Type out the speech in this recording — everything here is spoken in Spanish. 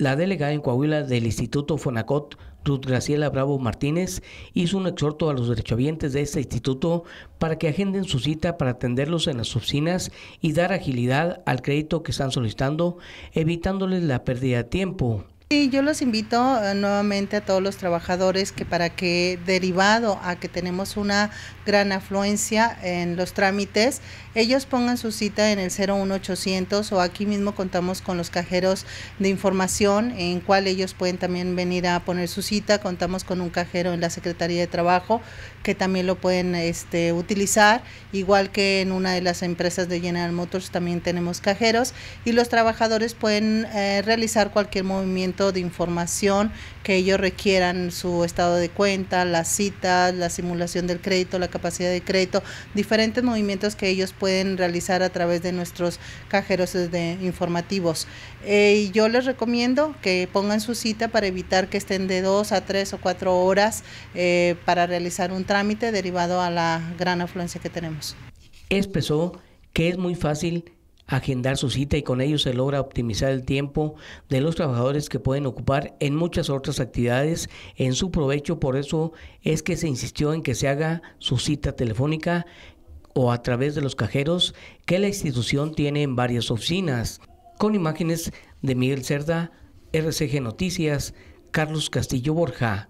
La delegada en Coahuila del Instituto Fonacot, Ruth Graciela Bravo Martínez, hizo un exhorto a los derechohabientes de este instituto para que agenden su cita para atenderlos en las oficinas y dar agilidad al crédito que están solicitando, evitándoles la pérdida de tiempo. Sí, yo los invito eh, nuevamente a todos los trabajadores que para que derivado a que tenemos una gran afluencia en los trámites, ellos pongan su cita en el 01800 o aquí mismo contamos con los cajeros de información en cual ellos pueden también venir a poner su cita, contamos con un cajero en la Secretaría de Trabajo que también lo pueden este, utilizar, igual que en una de las empresas de General Motors también tenemos cajeros y los trabajadores pueden eh, realizar cualquier movimiento de información que ellos requieran, su estado de cuenta, las citas, la simulación del crédito, la capacidad de crédito, diferentes movimientos que ellos pueden realizar a través de nuestros cajeros informativos. Eh, y yo les recomiendo que pongan su cita para evitar que estén de dos a tres o cuatro horas eh, para realizar un trámite derivado a la gran afluencia que tenemos. Es que es muy fácil agendar su cita y con ello se logra optimizar el tiempo de los trabajadores que pueden ocupar en muchas otras actividades en su provecho. Por eso es que se insistió en que se haga su cita telefónica o a través de los cajeros que la institución tiene en varias oficinas. Con imágenes de Miguel Cerda, RCG Noticias, Carlos Castillo Borja.